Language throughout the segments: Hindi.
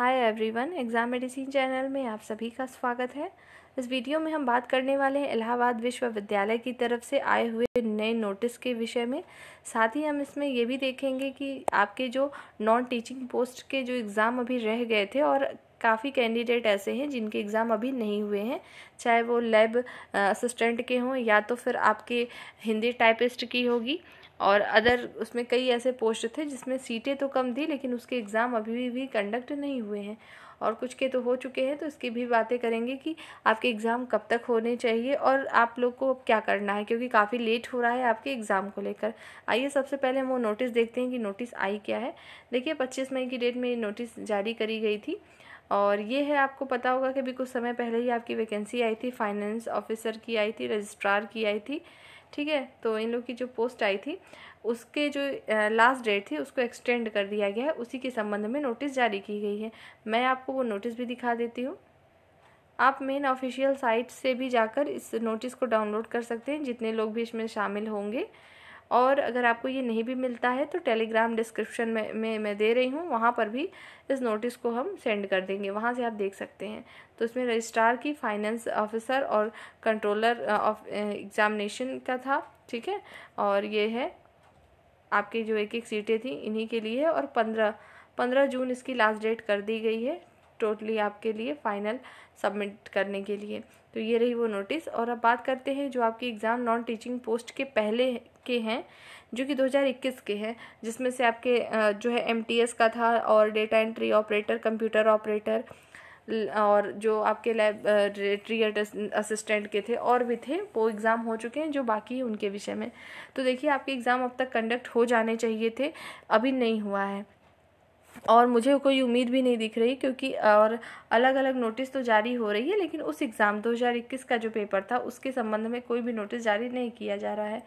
हाय एवरीवन एग्ज़ाम मेडिसिन चैनल में आप सभी का स्वागत है इस वीडियो में हम बात करने वाले हैं इलाहाबाद विश्वविद्यालय की तरफ से आए हुए नए नोटिस के विषय में साथ ही हम इसमें ये भी देखेंगे कि आपके जो नॉन टीचिंग पोस्ट के जो एग्ज़ाम अभी रह गए थे और काफ़ी कैंडिडेट ऐसे हैं जिनके एग्ज़ाम अभी नहीं हुए हैं चाहे वो लैब असिस्टेंट के हों या तो फिर आपके हिंदी टाइपिस्ट की होगी और अदर उसमें कई ऐसे पोस्ट थे जिसमें सीटें तो कम थी लेकिन उसके एग्ज़ाम अभी भी कंडक्ट नहीं हुए हैं और कुछ के तो हो चुके हैं तो इसकी भी बातें करेंगे कि आपके एग्ज़ाम कब तक होने चाहिए और आप लोग को अब क्या करना है क्योंकि काफ़ी लेट हो रहा है आपके एग्ज़ाम को लेकर आइए सबसे पहले हम वो नोटिस देखते हैं कि नोटिस आई क्या है देखिए पच्चीस मई की डेट में ये नोटिस जारी करी गई थी और ये है आपको पता होगा कि अभी कुछ समय पहले ही आपकी वैकेंसी आई थी फाइनेंस ऑफिसर की आई थी रजिस्ट्रार की आई थी ठीक है तो इन लोग की जो पोस्ट आई थी उसके जो लास्ट डेट थी उसको एक्सटेंड कर दिया गया है उसी के संबंध में नोटिस जारी की गई है मैं आपको वो नोटिस भी दिखा देती हूँ आप मेन ऑफिशियल साइट से भी जाकर इस नोटिस को डाउनलोड कर सकते हैं जितने लोग भी इसमें शामिल होंगे और अगर आपको ये नहीं भी मिलता है तो टेलीग्राम डिस्क्रिप्शन में, में मैं दे रही हूँ वहाँ पर भी इस नोटिस को हम सेंड कर देंगे वहाँ से आप देख सकते हैं तो इसमें रजिस्ट्रार की फाइनेंस ऑफिसर और कंट्रोलर ऑफ एग्जामिनेशन का था ठीक है और ये है आपकी जो एक एक सीटें थी इन्हीं के लिए और पंद्रह पंद्रह जून इसकी लास्ट डेट कर दी गई है टोटली आपके लिए फ़ाइनल सबमिट करने के लिए तो ये रही वो नोटिस और अब बात करते हैं जो आपकी एग्ज़ाम नॉन टीचिंग पोस्ट के पहले के हैं जो कि 2021 के हैं जिसमें से आपके जो है एमटीएस का था और data entry operator computer operator और जो आपके लेबरेटरी असिस्टेंट के थे और भी थे वो एग्ज़ाम हो चुके हैं जो बाकी है उनके विषय में तो देखिए आपके एग्ज़ाम अब तक कंडक्ट हो जाने चाहिए थे अभी नहीं हुआ है और मुझे कोई उम्मीद भी नहीं दिख रही क्योंकि और अलग अलग नोटिस तो जारी हो रही है लेकिन उस एग्ज़ाम 2021 का जो पेपर था उसके संबंध में कोई भी नोटिस जारी नहीं किया जा रहा है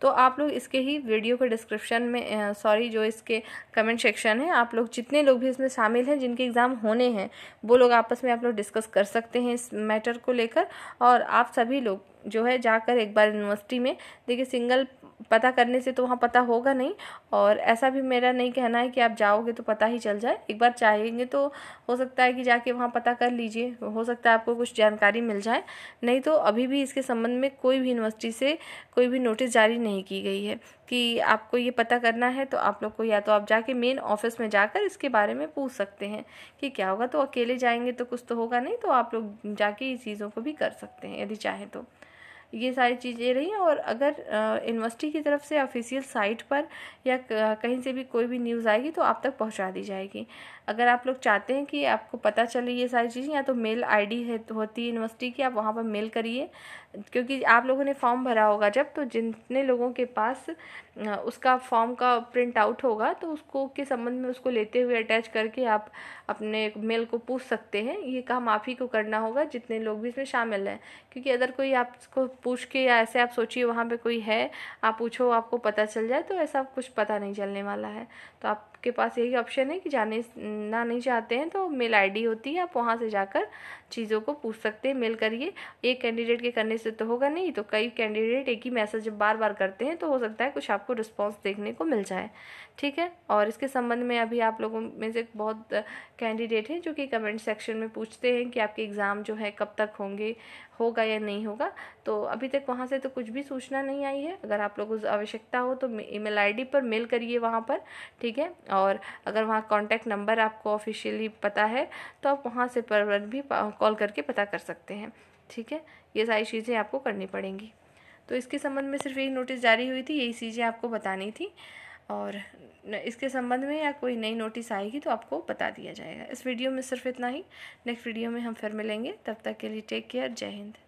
तो आप लोग इसके ही वीडियो के डिस्क्रिप्शन में सॉरी जो इसके कमेंट सेक्शन है आप लोग जितने लोग भी इसमें शामिल हैं जिनके एग्ज़ाम होने हैं वो लोग आपस में आप लोग डिस्कस कर सकते हैं इस मैटर को लेकर और आप सभी लोग जो है जाकर एक बार यूनिवर्सिटी में देखिए सिंगल पता करने से तो वहाँ पता होगा नहीं और ऐसा भी मेरा नहीं कहना है कि आप जाओगे तो पता ही चल जाए एक बार चाहेंगे तो हो सकता है कि जाके वहाँ पता कर लीजिए हो सकता है आपको कुछ जानकारी मिल जाए नहीं तो अभी भी इसके संबंध में कोई भी यूनिवर्सिटी से कोई भी नोटिस जारी नहीं की गई है कि आपको ये पता करना है तो आप लोग को या तो आप जाके मेन ऑफिस में जाकर इसके बारे में पूछ सकते हैं कि क्या होगा तो अकेले जाएंगे तो कुछ तो होगा नहीं तो आप लोग जाके इस चीज़ों को भी कर सकते हैं यदि चाहें तो ये सारी चीज़ें रही और अगर यूनिवर्सिटी की तरफ से ऑफिशियल साइट पर या कहीं से भी कोई भी न्यूज़ आएगी तो आप तक पहुंचा दी जाएगी अगर आप लोग चाहते हैं कि आपको पता चले ये सारी चीज़ें या तो मेल आईडी है होती है यूनिवर्सिटी की आप वहाँ पर मेल करिए क्योंकि आप लोगों ने फॉर्म भरा होगा जब तो जितने लोगों के पास उसका फॉर्म का प्रिंट आउट होगा तो उसको के संबंध में उसको लेते हुए अटैच करके आप अपने मेल को पूछ सकते हैं ये काम आप ही को करना होगा जितने लोग भी इसमें शामिल हैं क्योंकि अगर कोई आपको पूछ के या ऐसे आप सोचिए वहाँ पे कोई है आप पूछो आपको पता चल जाए तो ऐसा कुछ पता नहीं चलने वाला है तो आपके पास यही ऑप्शन है कि जाने ना नहीं चाहते हैं तो मेल आईडी होती है आप वहाँ से जाकर चीज़ों को पूछ सकते हैं मेल करिए एक कैंडिडेट के करने से तो होगा नहीं तो कई कैंडिडेट एक ही मैसेज जब बार बार करते हैं तो हो सकता है कुछ आपको रिस्पॉन्स देखने को मिल जाए ठीक है और इसके संबंध में अभी आप लोगों में से बहुत कैंडिडेट हैं जो कि कमेंट सेक्शन में पूछते हैं कि आपके एग्ज़ाम जो है कब तक होंगे होगा या नहीं होगा तो अभी तक वहाँ से तो कुछ भी सूचना नहीं आई है अगर आप लोगों को आवश्यकता हो तो ईमेल आईडी पर मेल करिए वहाँ पर ठीक है और अगर वहाँ कॉन्टैक्ट नंबर आपको ऑफिशियली पता है तो आप वहाँ से पर भी कॉल करके पता कर सकते हैं ठीक है ये सारी चीज़ें आपको करनी पड़ेंगी तो इसके संबंध में सिर्फ एक नोटिस जारी हुई थी यही चीज़ें आपको बतानी थी और इसके संबंध में या कोई नई नोटिस आएगी तो आपको बता दिया जाएगा इस वीडियो में सिर्फ इतना ही नेक्स्ट वीडियो में हम फिर मिलेंगे तब तक के लिए टेक केयर जय हिंद